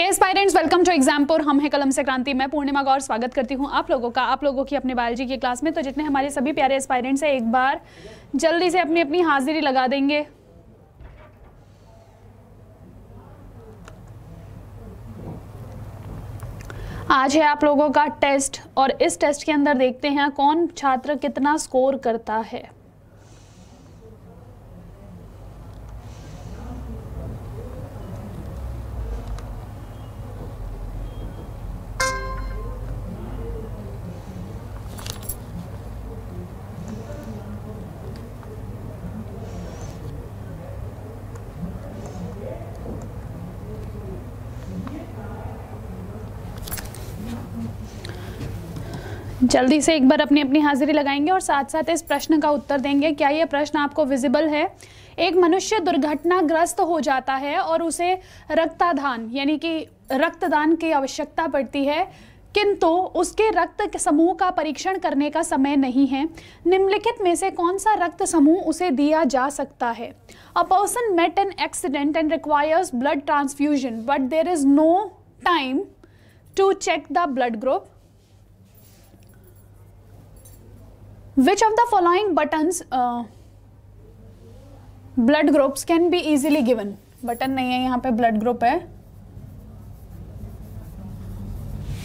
Hey aspirants welcome to Exampur हम हैं कलम से क्रांति मैं पूर्णिमा गौर स्वागत करती हूं आप लोगों का आप लोगों की अपने बायोलॉजी की क्लास में तो जितने हमारे सभी प्यारे एस्पायरेंट्स हैं एक बार जल्दी से अपनी अपनी हाजिरी लगा देंगे आज है आप लोगों का टेस्ट और इस टेस्ट के अंदर देखते हैं कौन छात्र कितना स्कोर करता है जल्दी से एक बार अपनी अपनी हाजिरी लगाएंगे और साथ साथ इस प्रश्न का उत्तर देंगे क्या यह प्रश्न आपको विजिबल है एक मनुष्य दुर्घटनाग्रस्त हो जाता है और उसे रक्ताधान यानी कि रक्तदान की आवश्यकता पड़ती है किंतु उसके रक्त समूह का परीक्षण करने का समय नहीं है निम्नलिखित में से कौन सा रक्त समूह उसे दिया जा सकता है a person met an accident and requires blood transfusion but there is no time to check the blood group which of the following buttons blood groups can be easily given button नहीं है यहाँ पे blood group है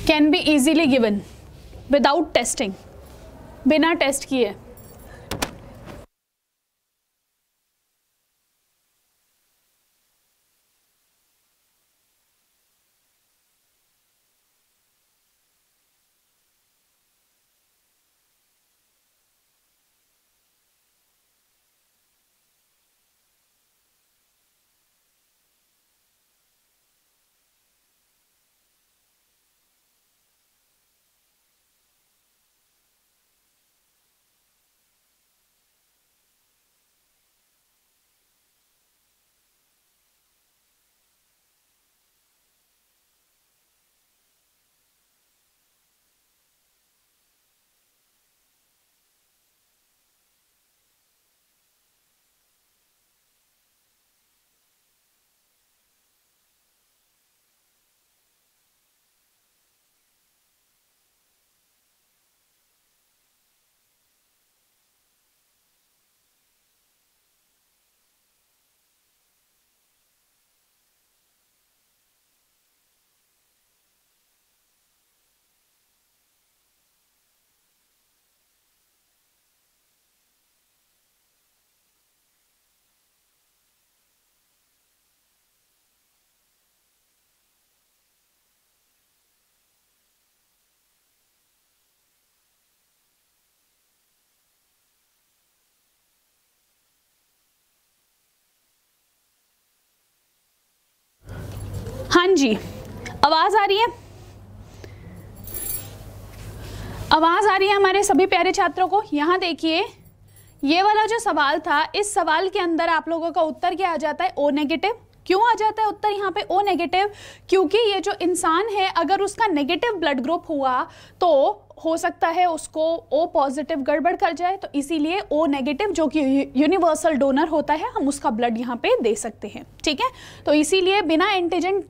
can be easily given without testing बिना test किए हाँ जी आवाज़ आ रही है आवाज़ आ रही है हमारे सभी प्यारे छात्रों को यहाँ देखिए ये वाला जो सवाल था इस सवाल के अंदर आप लोगों का उत्तर क्या आ जाता है ओ नेगेटिव क्यों आ जाता है उत्तर यहाँ पे ओ नेगेटिव क्योंकि ये जो इंसान है अगर उसका नेगेटिव ब्लड ग्रुप हुआ तो हो सकता है उसको ओ पॉजिटिव गड़बड़ कर जाए तो इसीलिए ओ नेगेटिव जो कि यूनिवर्सल डोनर होता है हम उसका ब्लड यहाँ पे दे सकते हैं ठीक है तो इसीलिए बिना एंटीजन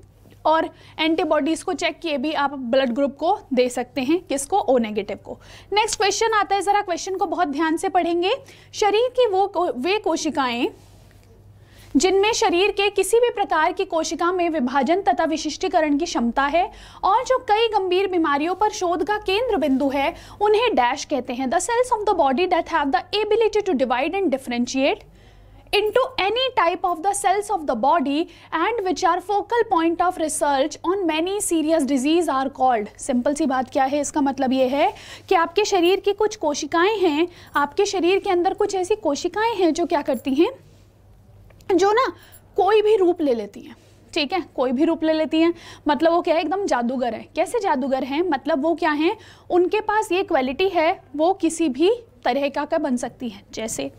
और एंटीबॉडीज़ को चेक किए भी आप ब्लड ग्रुप को दे सकते हैं किसको ओ नेगेटिव को नेक्स्ट क्वेश्चन आता है ज़रा क्वेश्चन को बहुत ध्यान से पढ़ेंगे शरीर की वो वे कोशिकाएं जिनमें शरीर के किसी भी प्रकार की कोशिका में विभाजन तथा विशिष्टीकरण की क्षमता है और जो कई गंभीर बीमारियों पर शोध का केंद्र बिंदु है उन्हें डैश कहते हैं the cells of the body that have the ability to divide and differentiate into any type of the cells of the body and which are focal point of research on many serious disease are called simple सी बात क्या है इसका मतलब ये है कि आपके शरीर की कुछ कोशिकाएं हैं आपके शरीर के अंदर कुछ ऐसी कोशिकाएं हैं जो क्या करती हैं जो ना कोई भी रूप ले लेती हैं ठीक है कोई भी रूप ले लेती हैं मतलब वो क्या है एकदम जादूगर है कैसे जादूगर हैं मतलब वो क्या हैं उनके पास ये क्वालिटी है वो किसी भी तरह का का बन सकती है जैसे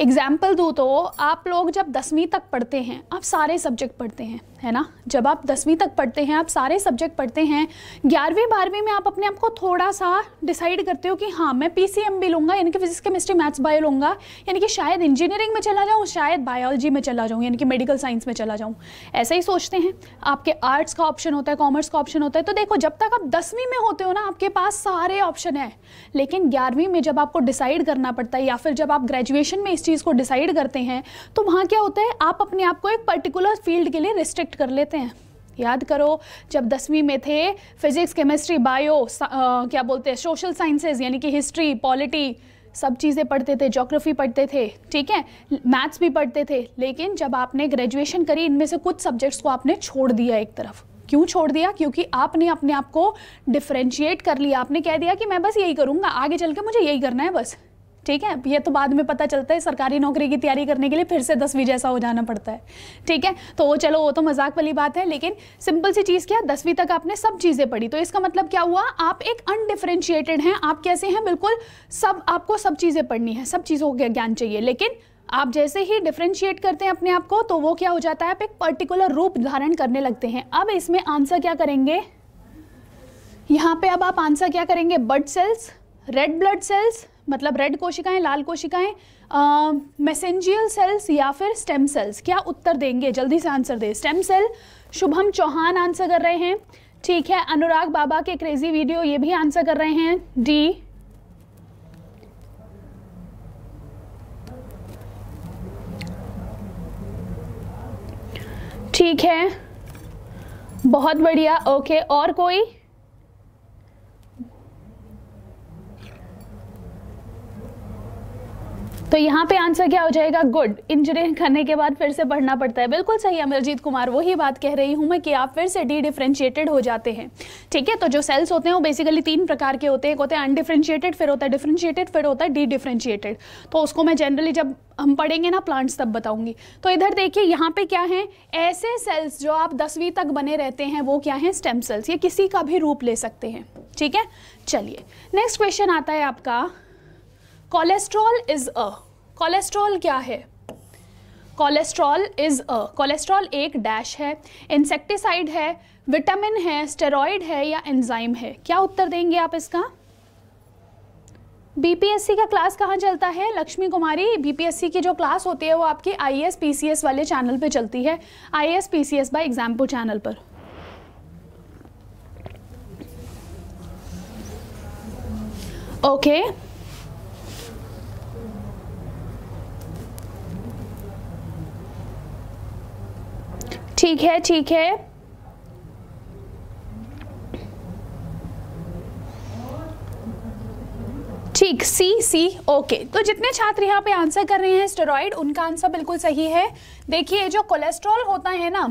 एग्जाम्पल दूँ तो आप लोग जब दसवीं तक पढ़ते हैं आप सारे सब्जेक्ट पढ़ते हैं है ना जब आप दसवीं तक पढ़ते हैं आप सारे सब्जेक्ट पढ़ते हैं ग्यारहवीं बारहवीं में आप अपने आप को थोड़ा सा डिसाइड करते हो कि हाँ मैं पी सी एम भी लूँगा यानी कि फिजिक्स केमिस्ट्री मैथ्स बायो लूँगा यानी कि शायद इंजीनियरिंग में चला जाऊँ शायद बायोलॉजी में चला जाऊँ यानी कि मेडिकल साइंस में चला जाऊँ ऐसा ही सोचते हैं आपके आर्ट्स का ऑप्शन होता है कॉमर्स का ऑप्शन होता है तो देखो जब तक आप दसवीं में होते हो ना आपके पास सारे ऑप्शन हैं लेकिन ग्यारहवीं में जब आपको डिसाइड करना पड़ता है या फिर जब आप ग्रेजुएशन में इस चीज़ को डिसाइड करते हैं तो वहाँ क्या होता है आप अपने आप को एक पर्टिकुलर फील्ड के लिए रिस्ट्रिक्ट कनेक्ट कर लेते हैं याद करो जब दसवीं में थे फिजिक्स केमिस्ट्री बायो क्या बोलते हैं सोशल साइंसेज यानी कि हिस्ट्री पॉलिटी सब चीज़ें पढ़ते थे जोग्राफी पढ़ते थे ठीक है मैथ्स भी पढ़ते थे लेकिन जब आपने ग्रेजुएशन करी इनमें से कुछ सब्जेक्ट्स को आपने छोड़ दिया एक तरफ क्यों छोड़ दिया क्योंकि आपने अपने आप को डिफ्रेंशिएट कर लिया आपने कह दिया कि मैं बस यही करूँगा आगे चल के मुझे यही करना है बस ठीक है ये तो बाद में पता चलता है सरकारी नौकरी की तैयारी करने के लिए फिर से दसवीं जैसा हो जाना पड़ता है ठीक है तो चलो वो तो मजाक वाली बात है लेकिन सिंपल सी चीज़ क्या दसवीं तक आपने सब चीज़ें पढ़ी तो इसका मतलब क्या हुआ आप एक अनडिफ्रेंशिएटेड हैं आप कैसे हैं बिल्कुल सब आपको सब चीज़ें पढ़नी है सब चीज़ों का ज्ञान चाहिए लेकिन आप जैसे ही डिफ्रेंशिएट करते हैं अपने आप को तो वो क्या हो जाता है आप एक पर्टिकुलर रूप धारण करने लगते हैं अब इसमें आंसर क्या करेंगे यहाँ पे अब आप आंसर क्या करेंगे bud cells red blood cells मतलब रेड कोशिकाएं लाल कोशिकाएं मैसेंजियल सेल्स या फिर स्टेम सेल्स क्या उत्तर देंगे जल्दी से आंसर दें stem cell Shubham Chauhan answer कर रहे हैं ठीक है अनुराग बाबा के क्रेजी वीडियो ये भी आंसर कर रहे हैं डी ठीक है बहुत बढ़िया ओके और कोई तो यहाँ पे आंसर क्या हो जाएगा गुड इंजीनियरिंग करने के बाद फिर से पढ़ना पड़ता है बिल्कुल सही अमरजीत कुमार वही बात कह रही हूँ मैं कि आप फिर से डी डिफ्रेंशिएटेड हो जाते हैं ठीक है तो जो सेल्स होते हैं वो बेसिकली तीन प्रकार के होते हैं एक होते हैं अनडिफ्रेंशिएटेड फिर होता है डिफ्रेंशिएटेड फिर होता है डी डिफ्रेंशिएटेड तो उसको मैं जनरली जब हम पढ़ेंगे ना प्लांट्स तब बताऊंगी तो इधर देखिए यहाँ पे क्या है ऐसे सेल्स जो आप दसवीं तक बने रहते हैं वो क्या है स्टेम सेल्स ये किसी का भी रूप ले सकते हैं ठीक है चलिए नेक्स्ट क्वेश्चन आता है आपका कोलेस्ट्रॉल इज अ कोलेस्ट्रॉल क्या है कोलेस्ट्रॉल इज अ कोलेस्ट्रॉल एक डैश है इंसेक्टिसाइड है विटामिन है स्टेरॉइड है या एंजाइम है क्या उत्तर देंगे आप इसका बीपीएससी का क्लास कहाँ चलता है लक्ष्मी कुमारी बीपीएससी की जो क्लास होती है वो आपके आईएएस पीसीएस वाले चैनल पे चलती है IAS PCS by example channel पर ओके okay. ठीक है ठीक है ठीक सी सी ओके तो जितने छात्र यहाँ पे आंसर कर रहे हैं स्टेरॉइड उनका आंसर बिल्कुल सही है देखिए जो कोलेस्ट्रॉल होता है ना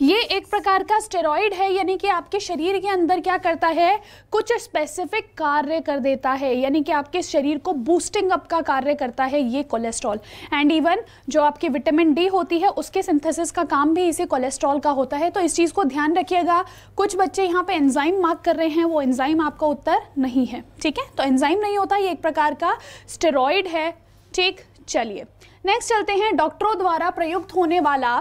ये एक प्रकार का स्टेरॉइड है यानी कि आपके शरीर के अंदर क्या करता है कुछ स्पेसिफिक कार्य कर देता है यानी कि आपके शरीर को बूस्टिंग अप का कार्य करता है ये कोलेस्ट्रॉल एंड इवन जो आपकी विटामिन डी होती है उसके सिंथेसिस का काम भी इसी कोलेस्ट्रॉल का होता है तो इस चीज़ को ध्यान रखिएगा कुछ बच्चे यहाँ पर एंजाइम मार्क कर रहे हैं वो एंजाइम आपका उत्तर नहीं है ठीक है तो एंजाइम नहीं होता ये एक प्रकार का स्टेरॉइड है ठीक चलिए नेक्स्ट चलते हैं डॉक्टरों द्वारा प्रयुक्त होने वाला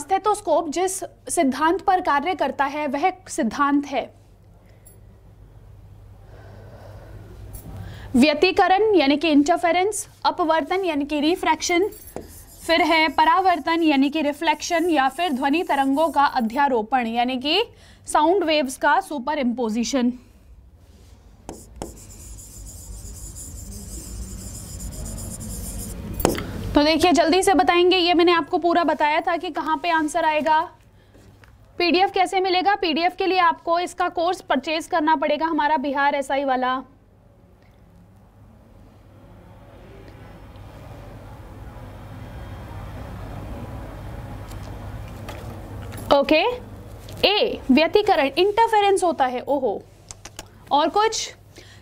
स्थेतोस्कोप जिस सिद्धांत पर कार्य करता है वह सिद्धांत है व्यतीकरण यानी कि इंटरफेरेंस अपवर्तन यानी कि रिफ्रैक्शन फिर है परावर्तन यानी कि रिफ्लेक्शन या फिर ध्वनि तरंगों का अध्यारोपण यानी कि साउंड वेव्स का सुपर इम्पोजिशन तो देखिए जल्दी से बताएंगे ये मैंने आपको पूरा बताया था कि कहाँ पे आंसर आएगा पीडीएफ कैसे मिलेगा पीडीएफ के लिए आपको इसका कोर्स परचेज करना पड़ेगा हमारा बिहार एसआई वाला ओके ए व्यतीकरण इंटरफेरेंस होता है ओहो और कुछ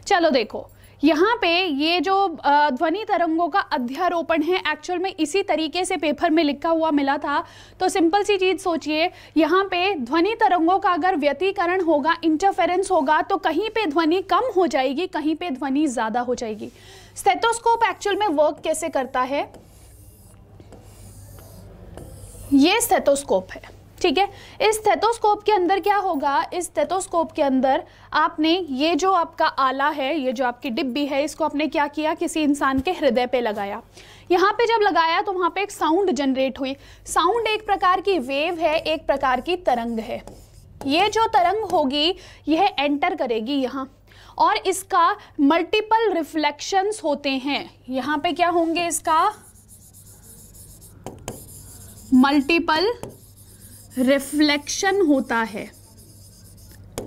चलो देखो यहाँ पे ये जो ध्वनि तरंगों का अध्यारोपण है एक्चुअल में इसी तरीके से पेपर में लिखा हुआ मिला था तो सिंपल सी चीज़ सोचिए यहाँ पे ध्वनि तरंगों का अगर व्यतीकरण होगा इंटरफेरेंस होगा तो कहीं पे ध्वनि कम हो जाएगी कहीं पे ध्वनि ज़्यादा हो जाएगी स्टेथोस्कोप एक्चुअल में वर्क कैसे करता है ये स्टेथोस्कोप है ठीक है इस थेटोस्कोप के अंदर क्या होगा इस थेटोस्कोप के अंदर आपने ये जो आपका आला है ये जो आपकी डिब्बी है इसको आपने क्या किया किसी इंसान के हृदय पे लगाया यहाँ पे जब लगाया तो वहाँ पे एक साउंड जनरेट हुई साउंड एक प्रकार की वेव है एक प्रकार की तरंग है ये जो तरंग होगी यह एंटर करेगी यहाँ और इसका मल्टीपल रिफ्लेक्शंस होते हैं यहाँ पे क्या होंगे इसका मल्टीपल रिफ्लेक्शन होता है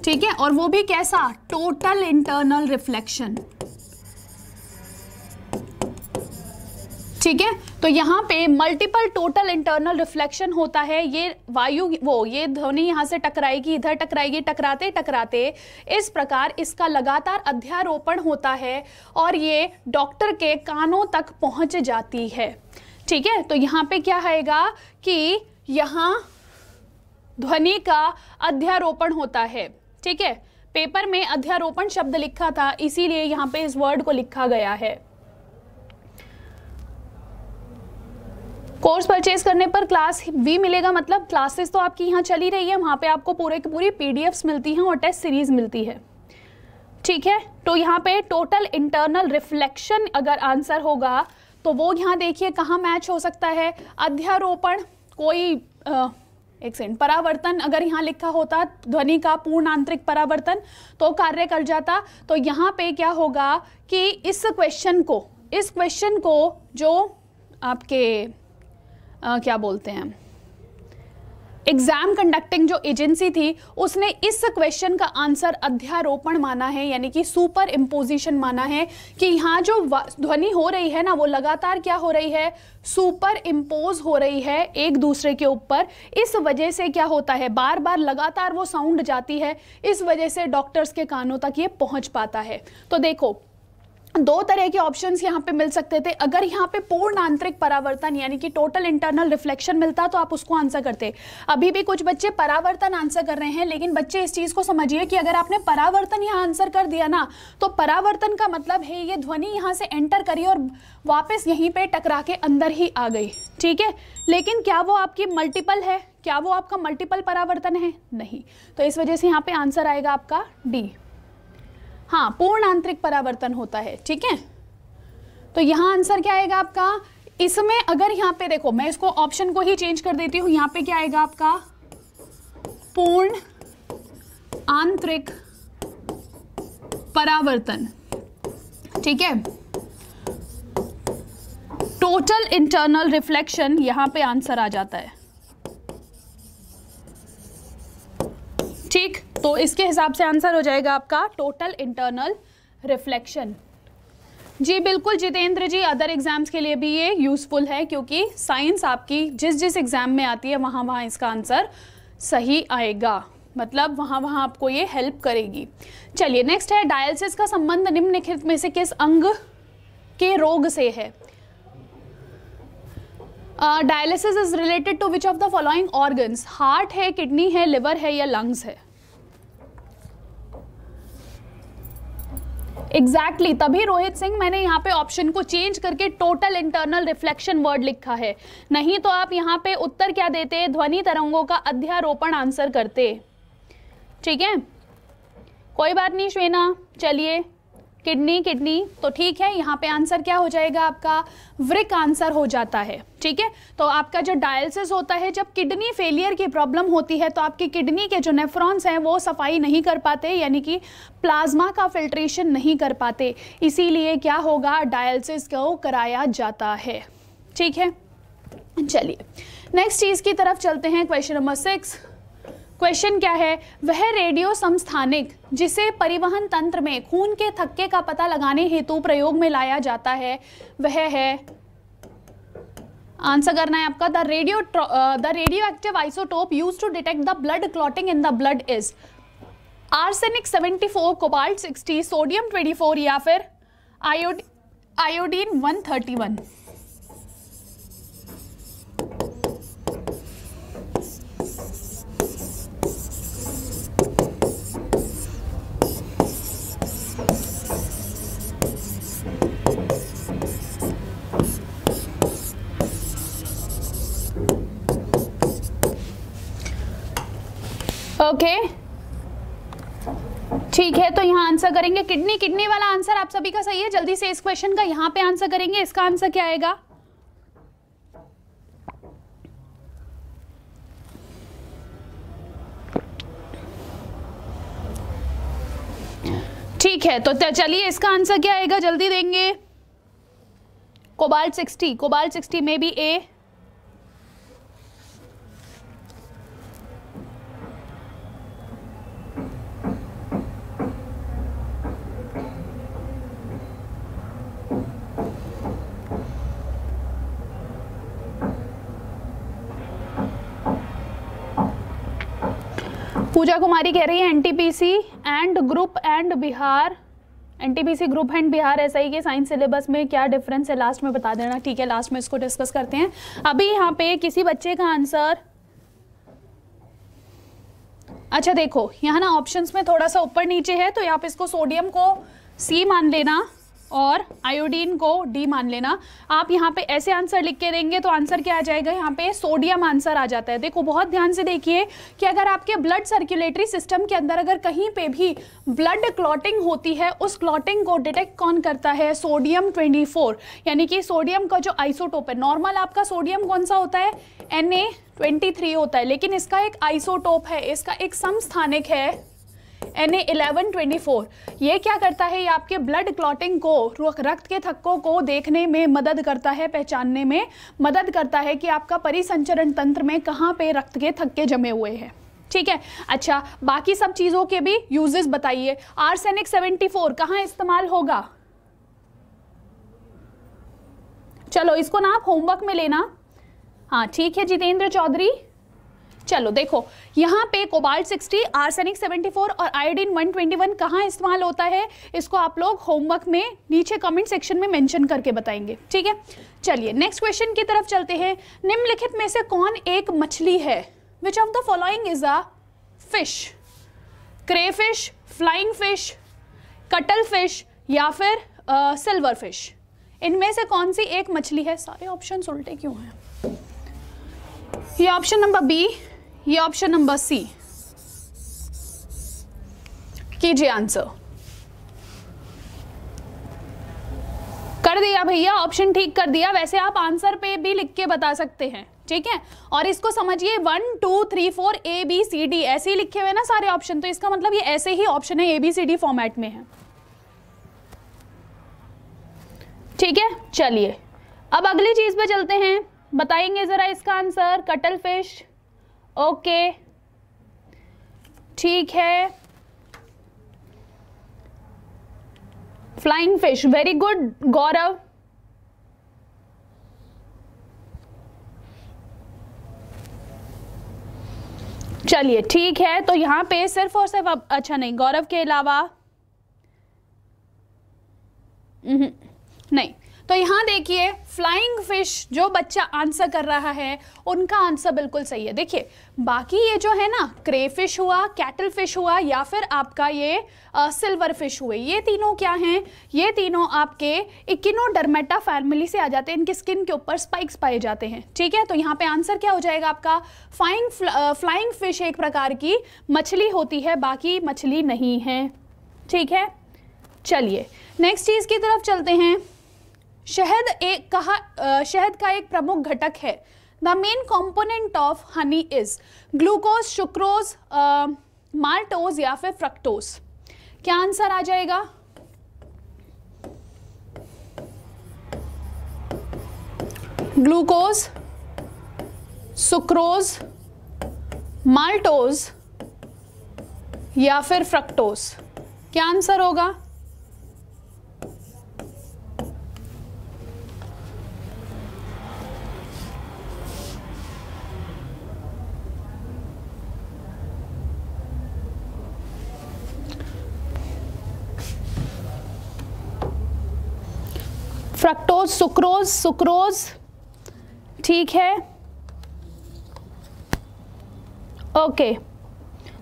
ठीक है और वो भी कैसा टोटल इंटरनल रिफ्लेक्शन ठीक है तो यहाँ पे मल्टीपल टोटल इंटरनल रिफ्लेक्शन होता है ये वायु वो ये ध्वनि यहां से टकराएगी इधर टकराएगी टकराते टकराते इस प्रकार इसका लगातार अध्यारोपण होता है और ये डॉक्टर के कानों तक पहुंच जाती है ठीक है तो यहाँ पे क्या आएगा कि यहाँ ध्वनि का अध्यारोपण होता है ठीक है पेपर में अध्यारोपण शब्द लिखा था इसीलिए यहाँ पे इस वर्ड को लिखा गया है कोर्स परचेज करने पर क्लास वी मिलेगा मतलब क्लासेस तो आपकी यहां चली रही है वहां पे आपको पूरे की पूरी पीडीएफ्स मिलती हैं और टेस्ट सीरीज मिलती है ठीक है तो यहाँ पे टोटल इंटरनल रिफ्लेक्शन अगर आंसर होगा तो वो यहाँ देखिए कहां मैच हो सकता है अध्यारोपण कोई आ, एक सेकंड परावर्तन अगर यहाँ लिखा होता ध्वनि का पूर्ण आंतरिक परावर्तन तो कार्य कर जाता तो यहाँ पे क्या होगा कि इस क्वेश्चन को इस क्वेश्चन को जो आपके आ, क्या बोलते हैं एग्जाम कंडक्टिंग जो एजेंसी थी उसने इस क्वेश्चन का आंसर अध्यारोपण माना है यानी कि सुपर इम्पोजिशन माना है कि यहाँ जो ध्वनि हो रही है ना वो लगातार क्या हो रही है सुपर इम्पोज हो रही है एक दूसरे के ऊपर इस वजह से क्या होता है बार बार लगातार वो साउंड जाती है इस वजह से डॉक्टर्स के कानों तक ये पहुँच पाता है तो देखो दो तरह के ऑप्शन यहाँ पे मिल सकते थे अगर यहाँ पे पूर्ण आंतरिक परावर्तन यानी कि टोटल इंटरनल रिफ्लेक्शन मिलता तो आप उसको आंसर करते अभी भी कुछ बच्चे परावर्तन आंसर कर रहे हैं लेकिन बच्चे इस चीज़ को समझिए कि अगर आपने परावर्तन यहाँ आंसर कर दिया ना तो परावर्तन का मतलब है ये ध्वनि यहाँ से एंटर करी और वापस यहीं पर टकरा के अंदर ही आ गई ठीक है लेकिन क्या वो आपकी मल्टीपल है क्या वो आपका मल्टीपल परावर्तन है नहीं तो इस वजह से यहाँ पे आंसर आएगा आपका डी हाँ पूर्ण आंतरिक परावर्तन होता है ठीक है तो यहां आंसर क्या आएगा आपका इसमें अगर यहां पे देखो मैं इसको ऑप्शन को ही चेंज कर देती हूं यहां पे क्या आएगा आपका पूर्ण आंतरिक परावर्तन ठीक है टोटल इंटरनल रिफ्लेक्शन यहां पे आंसर आ जाता है ठीक तो इसके हिसाब से आंसर हो जाएगा आपका टोटल इंटरनल रिफ्लेक्शन जी बिल्कुल जितेंद्र जी अदर एग्जाम्स के लिए भी ये यूज़फुल है क्योंकि साइंस आपकी जिस जिस एग्ज़ाम में आती है वहाँ वहाँ इसका आंसर सही आएगा मतलब वहाँ वहाँ आपको ये हेल्प करेगी चलिए नेक्स्ट है डायलिसिस का संबंध निम्नलिखित में से किस अंग के रोग से है dialysis is related to which of the following organs heart है किडनी है लिवर है या लंग्स है एग्जैक्टली exactly, तभी रोहित सिंह मैंने यहाँ पे ऑप्शन को चेंज करके टोटल इंटरनल रिफ्लेक्शन वर्ड लिखा है नहीं तो आप यहाँ पे उत्तर क्या देते ध्वनि तरंगों का अध्यारोपण आंसर करते ठीक है कोई बात नहीं श्वेना चलिए किडनी किडनी तो ठीक है यहाँ पे आंसर क्या हो जाएगा आपका वृक आंसर हो जाता है ठीक है तो आपका जो डायलिसिस होता है जब किडनी फेलियर की प्रॉब्लम होती है तो आपकी किडनी के जो नेफ्रॉन्स हैं वो सफाई नहीं कर पाते यानी कि प्लाज्मा का फिल्ट्रेशन नहीं कर पाते इसीलिए क्या होगा डायलिसिस को कराया जाता है ठीक है चलिए नेक्स्ट चीज़ की तरफ चलते हैं क्वेश्चन नंबर सिक्स क्वेश्चन क्या है वह रेडियो संस्थानिक जिसे परिवहन तंत्र में खून के थक्के का पता लगाने हेतु प्रयोग में लाया जाता है वह है आंसर करना है आपका the radio the radioactive isotope use to detect the blood clotting in the blood is arsenic 74 cobalt sixty sodium 24 या फिर आयोडी आयोडीन 131 ओके ठीक है तो यहाँ आंसर करेंगे किडनी किडनी वाला आंसर आप सभी का सही है जल्दी से इस क्वेश्चन का यहाँ पे आंसर करेंगे इसका आंसर क्या आएगा ठीक है तो चलिए इसका आंसर क्या आएगा जल्दी देंगे कोबाल्ट 60 कोबाल्ट 60 में भी ए पूजा कुमारी कह रही है NTPC and group and Bihar NTPC group and Bihar ही के साइंस सिलेबस में क्या डिफरेंस है लास्ट में बता देना ठीक है लास्ट में इसको डिस्कस करते हैं अभी यहाँ पे किसी बच्चे का आंसर अच्छा देखो यहाँ ना ऑप्शंस में थोड़ा सा ऊपर नीचे है तो यहाँ पे इसको सोडियम को सी मान लेना और आयोडीन को डी मान लेना आप यहाँ पे ऐसे आंसर लिख के देंगे तो आंसर क्या आ जाएगा यहाँ पे सोडियम आंसर आ जाता है देखो बहुत ध्यान से देखिए कि अगर आपके ब्लड सर्कुलेटरी सिस्टम के अंदर अगर कहीं पे भी ब्लड क्लॉटिंग होती है उस क्लॉटिंग को डिटेक्ट कौन करता है सोडियम 24 यानी कि सोडियम का जो आइसोटोप है नॉर्मल आपका सोडियम कौन सा होता है एन 23 होता है लेकिन इसका एक आइसोटोप है इसका एक समस्थानिक है N A eleven twenty four ये क्या करता है ये आपके ब्लड क्लॉटिंग को रक्त के थक्कों को देखने में मदद करता है पहचानने में मदद करता है कि आपका परिसंचरण तंत्र में कहाँ पे रक्त के थक्के जमे हुए हैं ठीक है अच्छा बाकी सब चीज़ों के भी यूजेस बताइए आर्सेनिक फोर कहाँ इस्तेमाल होगा चलो इसको ना आप होमवर्क में लेना हाँ ठीक है जितेंद्र चौधरी चलो देखो यहाँ पे कोबाल्ट 60, आर्सेनिक 74 और आयोडीन 121 कहाँ इस्तेमाल होता है इसको आप लोग होमवर्क में नीचे कमेंट सेक्शन में मेंशन करके बताएंगे ठीक है चलिए नेक्स्ट क्वेश्चन की तरफ चलते हैं निम्नलिखित में से कौन एक मछली है which of the following is a fish crayfish flying fish cuttlefish या फिर सिल्वर फिश इनमें से कौन सी एक मछली है सारे ऑप्शन उल्टे क्यों हैं ये ऑप्शन नंबर बी ये ऑप्शन नंबर सी कीजिए आंसर कर दिया भैया ऑप्शन ठीक कर दिया वैसे आप आंसर पे भी लिख के बता सकते हैं ठीक है और इसको समझिए one two three four A B C D ऐसे ही लिखे हुए ना सारे ऑप्शन तो इसका मतलब ये ऐसे ही ऑप्शन है A B C D format में है ठीक है चलिए अब अगली चीज पे चलते हैं बताएंगे जरा इसका आंसर कटल फिश ओके ठीक है flying fish very good Gaurav चलिए ठीक है तो यहां पे सिर्फ और सिर्फ अब अच्छा नहीं गौरव के अलावा हम्म, नहीं तो यहाँ देखिए फ्लाइंग फिश जो बच्चा आंसर कर रहा है उनका आंसर बिल्कुल सही है देखिए बाकी ये जो है ना क्रे फिश हुआ कैटल फिश हुआ या फिर आपका ये आ, सिल्वर फिश हुए ये तीनों क्या हैं ये तीनों आपके डरमेटा फैमिली से आ जाते हैं इनकी स्किन के ऊपर स्पाइक्स पाए जाते हैं ठीक है तो यहाँ पे आंसर क्या हो जाएगा आपका फाइंग फ्लाइंग फिश एक प्रकार की मछली होती है बाकी मछली नहीं है ठीक है चलिए नेक्स्ट चीज़ की तरफ चलते हैं शहद एक कहा शहद का एक प्रमुख घटक है the main component of honey is glucose sucrose maltose या फिर फ्रक्टोज क्या आंसर आ जाएगा ग्लूकोज सुक्रोज माल्टोज या फिर फ्रक्टोज क्या आंसर होगा फ्रक्टोज सुक्रोज सुक्रोज ठीक है ओके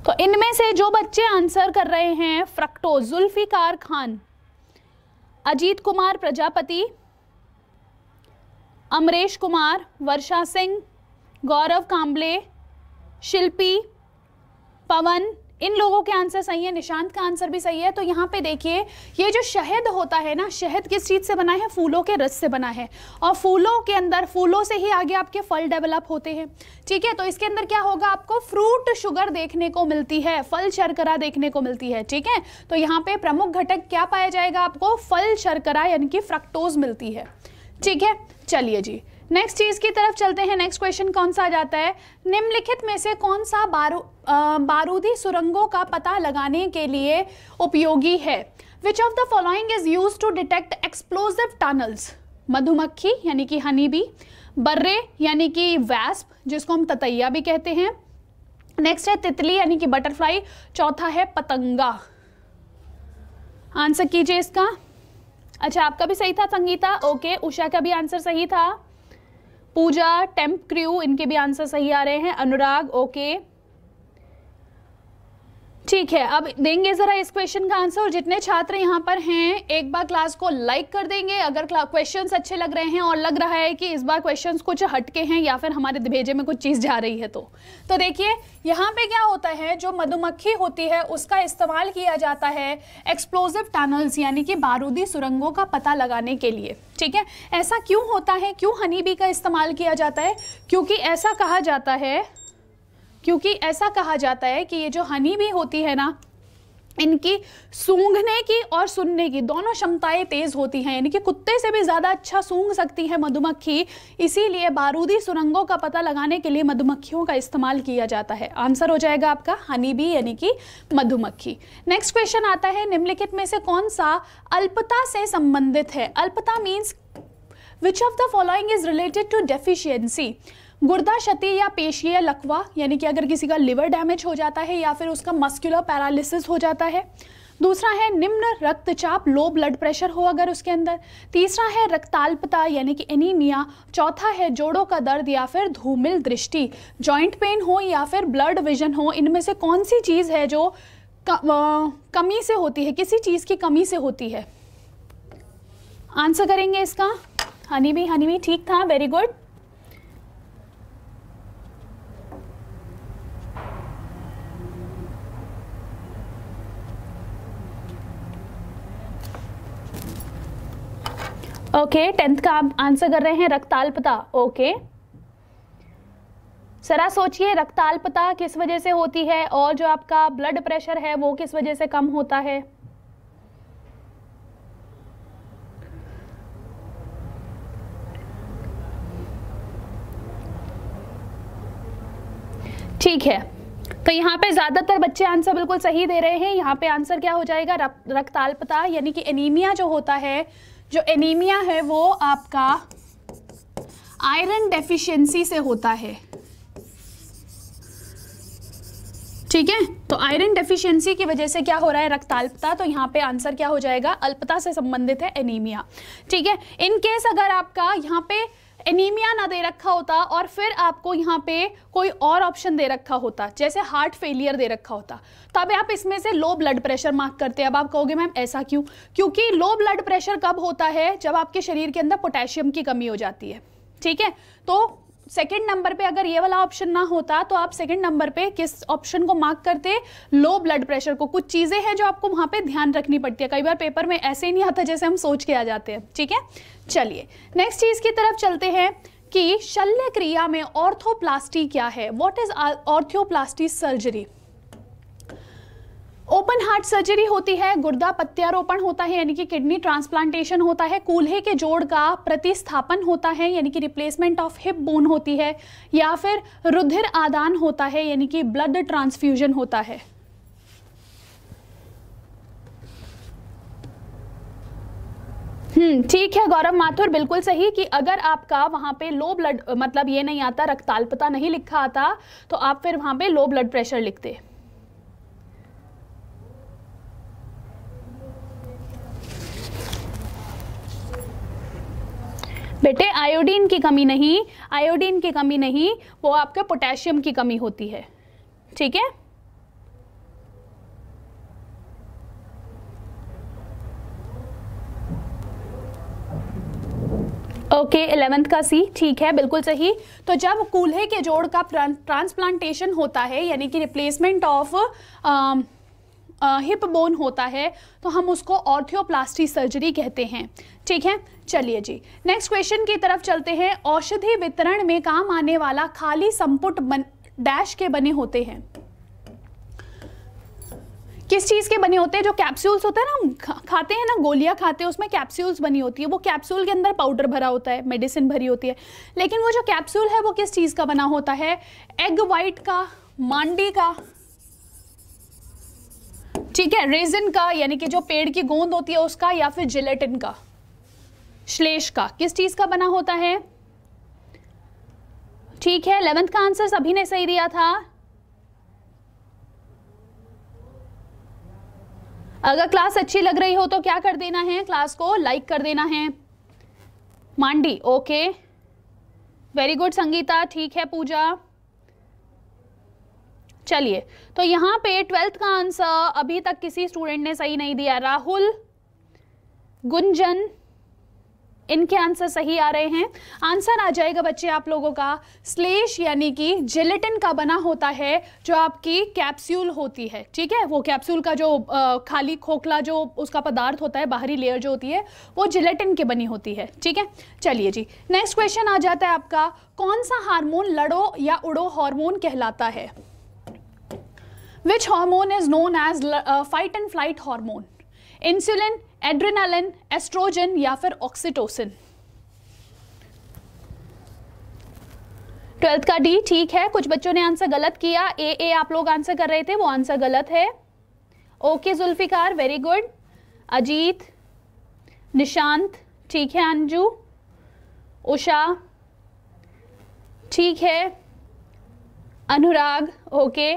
तो इनमें से जो बच्चे आंसर कर रहे हैं फ्रक्टोज जुल्फिकार खान अजीत कुमार प्रजापति अमरेश कुमार वर्षा सिंह गौरव काम्बले शिल्पी पवन इन लोगों के आंसर सही है निशांत का आंसर भी सही है तो यहाँ पे देखिए ये जो शहद होता है ना शहद किस चीज़ से बना है फूलों के रस से बना है और फूलों के अंदर फूलों से ही आगे आपके फल डेवलप होते हैं ठीक है तो इसके अंदर क्या होगा आपको फ्रूट शुगर देखने को मिलती है फल शर्करा देखने को मिलती है ठीक है तो यहाँ पे प्रमुख घटक क्या पाया जाएगा आपको फल शर्करा यानी कि फ्रक्टोज मिलती है ठीक है चलिए जी नेक्स्ट चीज की तरफ चलते हैं नेक्स्ट क्वेश्चन कौन सा आ जाता है निम्नलिखित में से कौन सा बारू आ, बारूदी सुरंगों का पता लगाने के लिए उपयोगी है which of the following is use to detect explosive tunnels मधुमक्खी यानी कि हनी बी बर्रे यानी कि वैस्प जिसको हम ततैया भी कहते हैं नेक्स्ट है तितली यानी कि बटरफ्लाई चौथा है पतंगा आंसर कीजिए इसका अच्छा आपका भी सही था संगीता ओके उषा का भी आंसर सही था पूजा टेम्प क्र्यू इनके भी आंसर सही आ रहे हैं अनुराग ओके okay. ठीक है अब देंगे जरा इस क्वेश्चन का आंसर और जितने छात्र यहाँ पर हैं एक बार क्लास को लाइक कर देंगे अगर क्वेश्चंस अच्छे लग रहे हैं और लग रहा है कि इस बार क्वेश्चंस कुछ हटके हैं या फिर हमारे भेजे में कुछ चीज़ जा रही है तो तो देखिए यहाँ पे क्या होता है जो मधुमक्खी होती है उसका इस्तेमाल किया जाता है एक्सप्लोजिव टनल्स यानी कि बारूदी सुरंगों का पता लगाने के लिए ठीक है ऐसा क्यों होता है क्यों हनी बी का इस्तेमाल किया जाता है क्योंकि ऐसा कहा जाता है क्योंकि ऐसा कहा जाता है कि ये जो हनी भी होती है ना इनकी सूंघने की और सुनने की दोनों क्षमताएं तेज होती हैं इनकी कुत्ते से भी ज़्यादा अच्छा सूंघ सकती है मधुमक्खी इसीलिए बारूदी सुरंगों का पता लगाने के लिए मधुमक्खियों का इस्तेमाल किया जाता है आंसर हो जाएगा आपका हनी बी यानी कि मधुमक्खी नेक्स्ट क्वेश्चन आता है निम्नलिखित में से कौन सा अल्पता से संबंधित है अल्पता means which of the following is related to deficiency गुर्दा क्षति या पेशीय लकवा यानी कि अगर किसी का लिवर डैमेज हो जाता है या फिर उसका मस्क्यूलर पैरालिसिस हो जाता है दूसरा है निम्न रक्तचाप लो ब्लड प्रेशर हो अगर उसके अंदर तीसरा है रक्ताल्पता यानी कि एनीमिया चौथा है जोड़ों का दर्द या फिर धूमिल दृष्टि जॉइंट पेन हो या फिर ब्लड विजन हो इनमें से कौन सी चीज़ है जो कमी से होती है किसी चीज़ की कमी से होती है आंसर करेंगे इसका हनी भी हनी भी ठीक था वेरी गुड ओके टेंथ का आप आंसर कर रहे हैं रक्ताल्पता ओके सरा सोचिए रक्ताल्पता किस वजह से होती है और जो आपका ब्लड प्रेशर है वो किस वजह से कम होता है ठीक है तो यहाँ पे ज़्यादातर बच्चे आंसर बिल्कुल सही दे रहे हैं यहाँ पे आंसर क्या हो जाएगा रक्ताल्पता यानी कि एनीमिया जो होता है जो एनीमिया है वो आपका आयरन डेफिशिएंसी से होता है ठीक है तो आयरन डेफिशिएंसी की वजह से क्या हो रहा है रक्ताल्पता तो यहाँ पे आंसर क्या हो जाएगा अल्पता से संबंधित है एनीमिया ठीक है इन केस अगर आपका यहाँ पे एनीमिया ना दे रखा होता और फिर आपको यहाँ पे कोई और ऑप्शन दे रखा होता जैसे हार्ट फेलियर दे रखा होता तो अब आप इसमें से लो ब्लड प्रेशर मार्क करते हैं अब आप कहोगे मैम ऐसा क्यों क्योंकि लो ब्लड प्रेशर कब होता है जब आपके शरीर के अंदर पोटेशियम की कमी हो जाती है ठीक है तो सेकेंड नंबर पे अगर ये वाला ऑप्शन ना होता तो आप सेकेंड नंबर पे किस ऑप्शन को मार्क करते लो ब्लड प्रेशर को कुछ चीज़ें हैं जो आपको वहां पे ध्यान रखनी पड़ती है कई बार पेपर में ऐसे ही नहीं आता जैसे हम सोच के आ जाते हैं ठीक है चलिए नेक्स्ट चीज़ की तरफ चलते हैं कि शल्य क्रिया में ऑर्थोप्लास्टी क्या है what is orthoplasty surgery open heart surgery होती है गुर्दा प्रत्यारोपण होता है यानी कि किडनी ट्रांसप्लांटेशन होता है कूल्हे के जोड़ का प्रतिस्थापन होता है यानी कि रिप्लेसमेंट ऑफ हिप बोन होती है या फिर रुधिर आदान होता है यानी कि ब्लड ट्रांसफ्यूजन होता है हम्म ठीक है गौरव माथुर बिल्कुल सही कि अगर आपका वहाँ पे लो ब्लड मतलब ये नहीं आता रक्ताल्पता नहीं लिखा आता तो आप फिर वहाँ पे लो ब्लड प्रेशर लिखते बेटे आयोडीन की कमी नहीं आयोडीन की कमी नहीं वो आपके पोटेशियम की कमी होती है ठीक है ओके okay, इलेवेंथ का सी ठीक है बिल्कुल सही तो जब कूल्हे के जोड़ का ट्रांसप्लांटेशन होता है यानी कि रिप्लेसमेंट ऑफ हिप बोन होता है तो हम उसको ऑर्थियोप्लास्टी सर्जरी कहते हैं ठीक है चलिए जी नेक्स्ट क्वेश्चन की तरफ चलते हैं औषधि वितरण में काम आने वाला खाली संपुट बन डैश के बने होते हैं किस चीज़ के बने होते हैं जो कैप्सूल्स होते हैं ना हम खाते हैं ना गोलियां खाते हैं उसमें कैप्सूल्स बनी होती है वो कैप्सूल के अंदर पाउडर भरा होता है मेडिसिन भरी होती है लेकिन वो जो कैप्सूल है वो किस चीज़ का बना होता है एग वाइट का मांडी का ठीक है रेजिन का यानी कि जो पेड़ की गोंद होती है उसका या फिर जिलेटिन का श्लेष का किस चीज का बना होता है ठीक है इलेवेंथ का आंसर सभी ने सही दिया था अगर क्लास अच्छी लग रही हो तो क्या कर देना है क्लास को लाइक कर देना है Mandi okay very good Sangeeta ठीक है पूजा चलिए तो यहाँ पे ट्वेल्थ का आंसर अभी तक किसी स्टूडेंट ने सही नहीं दिया राहुल गुंजन इनके आंसर सही आ रहे हैं आंसर आ जाएगा बच्चे आप लोगों का स्लेश यानी कि जिलेटिन का बना होता है जो आपकी कैप्सूल होती है ठीक है वो कैप्सूल का जो खाली खोखला जो उसका पदार्थ होता है बाहरी लेयर जो होती है वो जिलेटिन की बनी होती है ठीक है चलिए जी नेक्स्ट क्वेश्चन आ जाता है आपका कौन सा हार्मोन लड़ो या उड़ो हार्मोन कहलाता है which hormone is known as fight and flight hormone insulin adrenaline oestrogen या फिर ऑक्सीटोसिन ट्वेल्थ का डी ठीक है कुछ बच्चों ने आंसर गलत किया ए ए आप लोग आंसर कर रहे थे वो आंसर गलत है okay Zulfikar very good Ajit Nishant ठीक है अंजू उषा ठीक है अनुराग ओके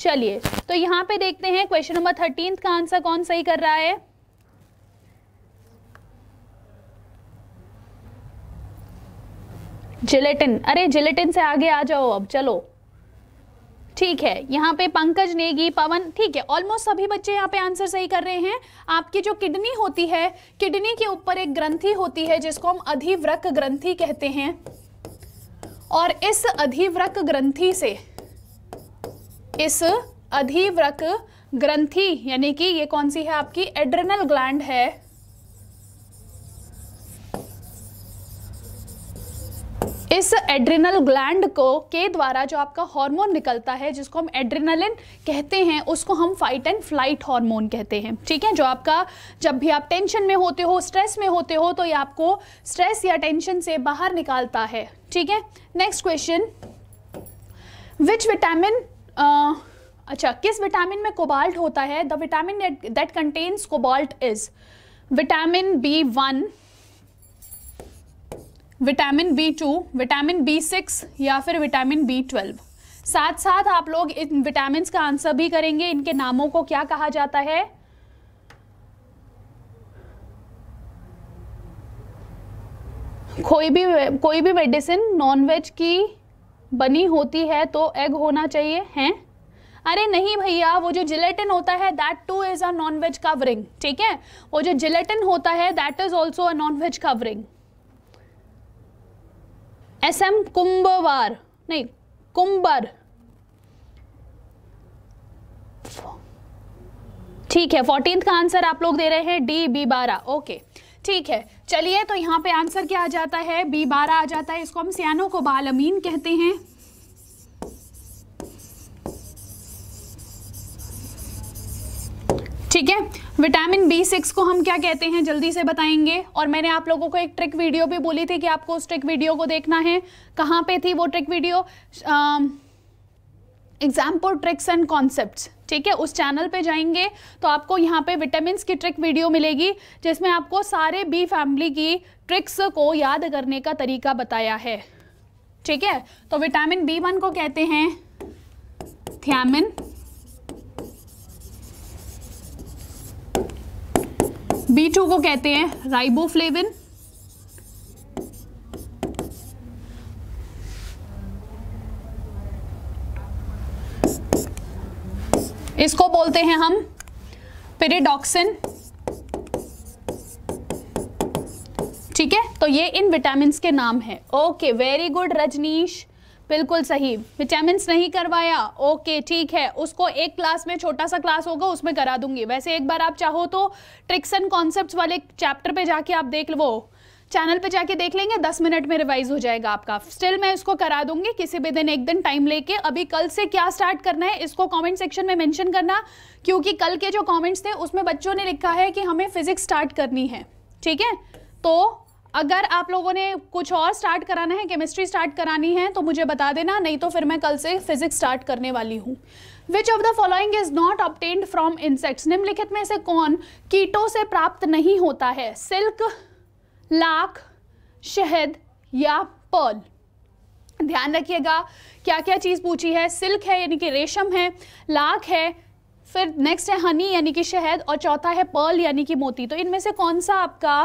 चलिए तो यहां पे देखते हैं क्वेश्चन नंबर थर्टीन का आंसर कौन सही कर रहा है जिलेटिन अरे जिलेटिन से आगे आ जाओ अब चलो ठीक है यहाँ पे पंकज नेगी पवन ठीक है ऑलमोस्ट सभी बच्चे यहाँ पे आंसर सही कर रहे हैं आपकी जो किडनी होती है किडनी के ऊपर एक ग्रंथि होती है जिसको हम अधिव्रक ग्रंथि कहते हैं और इस अधिव्रक ग्रंथि से इस अधिव्रक ग्रंथि यानी कि ये कौन सी है आपकी एड्रेनल ग्लैंड है इस एड्रिनल ग्लैंड को के द्वारा जो आपका हार्मोन निकलता है जिसको हम एड्रिनलिन कहते हैं उसको हम फाइट एंड फ्लाइट हार्मोन कहते हैं ठीक है जो आपका जब भी आप टेंशन में होते हो स्ट्रेस में होते हो तो ये आपको स्ट्रेस या टेंशन से बाहर निकालता है ठीक है नेक्स्ट क्वेश्चन विच विटामिन अच्छा किस विटामिन में कोबाल्ट होता है the vitamin that contains cobalt is vitamin B one vitamin B two vitamin B six या फिर विटामिन बी ट्वेल्व साथ साथ आप लोग इन विटामिन का आंसर भी करेंगे इनके नामों को क्या कहा जाता है कोई भी कोई भी मेडिसिन नॉनवेज की बनी होती है तो एग होना चाहिए हैं अरे नहीं भैया वो जो जिलेटिन होता है that too is a non veg covering ठीक है वो जो जिलेटिन होता है that is also a non veg covering S M Kumbhwar नहीं कुंबर ठीक है फोर्टींथ का आंसर आप लोग दे रहे हैं डी बी बारह ओके okay. ठीक है चलिए तो यहाँ पे आंसर क्या आ जाता है बी बारह आ जाता है इसको हम सियानो को बालमीन कहते हैं ठीक है विटामिन बी सिक्स को हम क्या कहते हैं जल्दी से बताएंगे और मैंने आप लोगों को एक ट्रिक वीडियो भी बोली थी कि आपको उस ट्रिक वीडियो को देखना है कहाँ पे थी वो ट्रिक वीडियो आ, एग्जाम्पल ट्रिक्स एंड कॉन्सेप्ट ठीक है उस चैनल पे जाएंगे तो आपको यहाँ पे विटामिन की ट्रिक वीडियो मिलेगी जिसमें आपको सारे बी फैमिली की ट्रिक्स को याद करने का तरीका बताया है ठीक है तो विटामिन बी वन को कहते हैं थियामिन बी टू को कहते हैं राइबोफ्लेविन इसको बोलते हैं हम पेरिडॉक्सिन ठीक है तो ये इन विटामिन के नाम है ओके वेरी गुड रजनीश बिल्कुल सही विटामिन नहीं करवाया ओके ठीक है उसको एक क्लास में छोटा सा क्लास होगा उसमें करा दूंगी वैसे एक बार आप चाहो तो ट्रिक्स एंड कॉन्सेप्ट वाले चैप्टर पे जाके आप देख लो चैनल पे जाके देख लेंगे दस मिनट में रिवाइज हो जाएगा आपका स्टिल मैं इसको करा दूंगी किसी भी दिन एक दिन टाइम लेके अभी कल से क्या स्टार्ट करना है इसको कमेंट सेक्शन में मेंशन करना क्योंकि कल के जो कमेंट्स थे उसमें बच्चों ने लिखा है कि हमें फिजिक्स स्टार्ट करनी है ठीक है तो अगर आप लोगों ने कुछ और स्टार्ट कराना है केमिस्ट्री स्टार्ट करानी है तो मुझे बता देना नहीं तो फिर मैं कल से फिजिक्स स्टार्ट करने वाली हूँ which of the following is not obtained from insects निम्नलिखित में से कौन कीटों से प्राप्त नहीं होता है सिल्क लाख शहद या पर्ल ध्यान रखिएगा क्या क्या चीज़ पूछी है सिल्क है यानी कि रेशम है लाख है फिर नेक्स्ट है हनी यानी कि शहद और चौथा है पर्ल यानी कि मोती तो इनमें से कौन सा आपका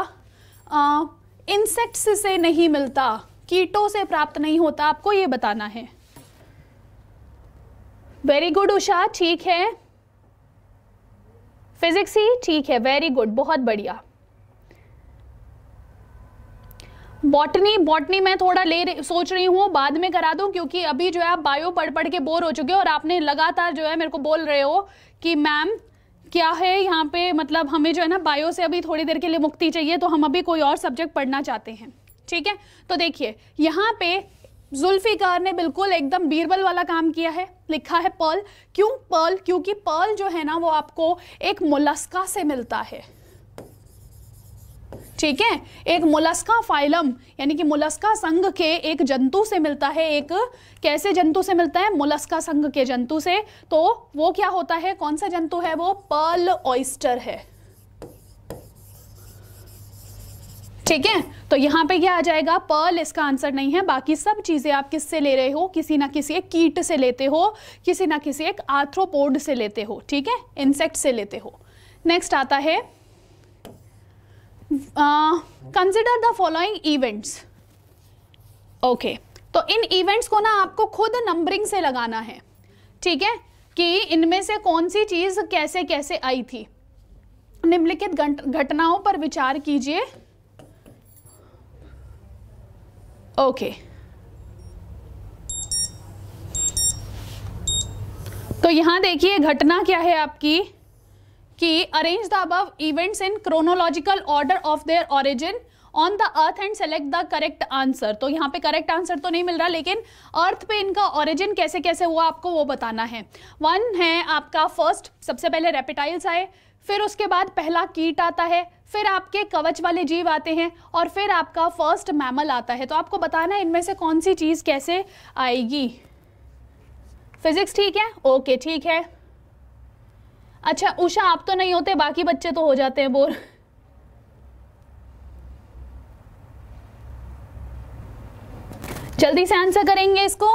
इंसेक्ट्स से नहीं मिलता कीटों से प्राप्त नहीं होता आपको ये बताना है वेरी गुड उषा ठीक है फिजिक्स ही ठीक है वेरी गुड बहुत बढ़िया बॉटनी बॉटनी मैं थोड़ा ले सोच रही हूँ बाद में करा दूँ क्योंकि अभी जो है आप बायो पढ़ पढ़ के बोर हो चुके हो और आपने लगातार जो है मेरे को बोल रहे हो कि मैम क्या है यहाँ पे मतलब हमें जो है ना बायो से अभी थोड़ी देर के लिए मुक्ति चाहिए तो हम अभी कोई और सब्जेक्ट पढ़ना चाहते हैं ठीक है तो देखिए यहाँ पे जुल्फ़िकार ने बिल्कुल एकदम बीरबल वाला काम किया है लिखा है पर्ल क्यों पर्ल क्योंकि पर्ल जो है ना वो आपको एक मुलस्क़ा से मिलता है ठीक है एक मोलस्का फाइलम यानी कि मोलस्का संघ के एक जंतु से मिलता है एक कैसे जंतु से मिलता है मोलस्का संघ के जंतु से तो वो क्या होता है कौन सा जंतु है वो पर्ल ऑइस्टर है ठीक है तो यहां पे क्या आ जाएगा पर्ल इसका आंसर नहीं है बाकी सब चीज़ें आप किससे ले रहे हो किसी ना किसी एक कीट से लेते हो किसी ना किसी एक आर्थ्रोपोड से लेते हो ठीक है इंसेक्ट से लेते हो नेक्स्ट आता है consider the following events okay तो इन इवेंट्स को ना आपको खुद नंबरिंग से लगाना है ठीक है कि इनमें से कौन सी चीज़ कैसे कैसे आई थी निम्नलिखित घटनाओं पर विचार कीजिए ओके तो यहां देखिए घटना क्या है आपकी कि arrange the above events in chronological order of their origin on the earth and select the correct answer तो यहाँ पे करेक्ट आंसर तो नहीं मिल रहा लेकिन अर्थ पे इनका ऑरिजिन कैसे कैसे हुआ आपको वो बताना है वन है आपका फर्स्ट सबसे पहले रेपिटाइल्स आए फिर उसके बाद पहला कीट आता है फिर आपके कवच वाले जीव आते हैं और फिर आपका फर्स्ट मैमल आता है तो आपको बताना है इनमें से कौन सी चीज़ कैसे आएगी फिजिक्स ठीक है ओके ठीक है अच्छा उषा आप तो नहीं होते बाकी बच्चे तो हो जाते हैं बोर जल्दी से आंसर करेंगे इसको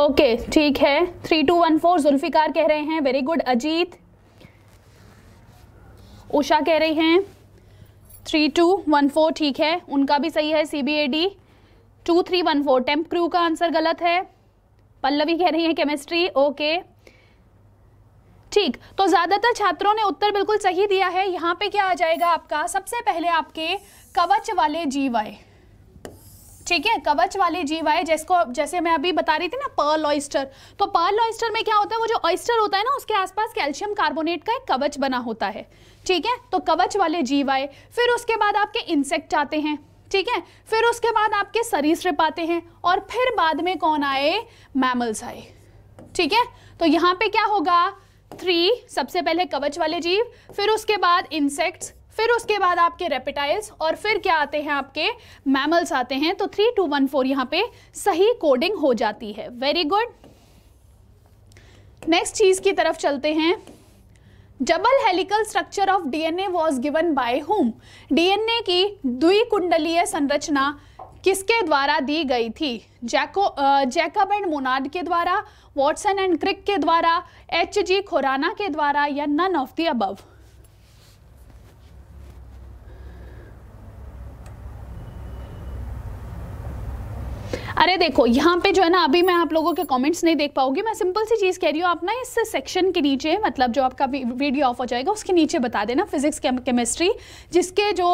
ओके okay, ठीक है three two one four Zulfikar कह रहे हैं वेरी गुड अजीत उषा कह रही हैं थ्री टू वन फोर ठीक है उनका भी सही है C B A D two three one four टेम्प क्रू का आंसर गलत है पल्लवी कह रही है केमिस्ट्री ओके ठीक तो ज़्यादातर छात्रों ने उत्तर बिल्कुल सही दिया है यहाँ पे क्या आ जाएगा आपका सबसे पहले आपके कवच वाले जीव आए ठीक है कवच वाले जीव आए जिसको जैसे मैं अभी बता रही थी ना पर्ल ऑयस्टर तो पर्ल ऑयस्टर में क्या होता है वो जो ऑयस्टर होता है ना उसके आसपास कैल्शियम कार्बोनेट का एक कवच बना होता है ठीक है तो कवच वाले जीव आए फिर उसके बाद आपके इंसेक्ट आते हैं ठीक है फिर उसके बाद आपके सरीसृप आते हैं और फिर बाद में कौन आए मैमल्स आए ठीक है तो यहां पे क्या होगा थ्री सबसे पहले कवच वाले जीव फिर उसके बाद इंसेक्ट्स फिर उसके बाद आपके रेपिटाइल्स और फिर क्या आते हैं आपके मैमल्स आते हैं तो थ्री टू वन फोर यहाँ पे सही कोडिंग हो जाती है वेरी गुड नेक्स्ट चीज की तरफ चलते हैं double helical structure of DNA was given by whom DNA की द्विकुंडलीय संरचना किसके द्वारा दी गई थी जैको जैकब एंड मोनाड के द्वारा वॉटसन एंड क्रिक के द्वारा एच जी खुराना के द्वारा या नन ऑफ दी अबव अरे देखो यहाँ पे जो है ना अभी मैं आप लोगों के कमेंट्स नहीं देख पाऊंगी मैं सिंपल सी चीज़ कह रही हूँ आप ना इस सेक्शन के नीचे मतलब जो आपका वीडियो ऑफ हो जाएगा उसके नीचे बता देना फिजिक्स केमिस्ट्री जिसके जो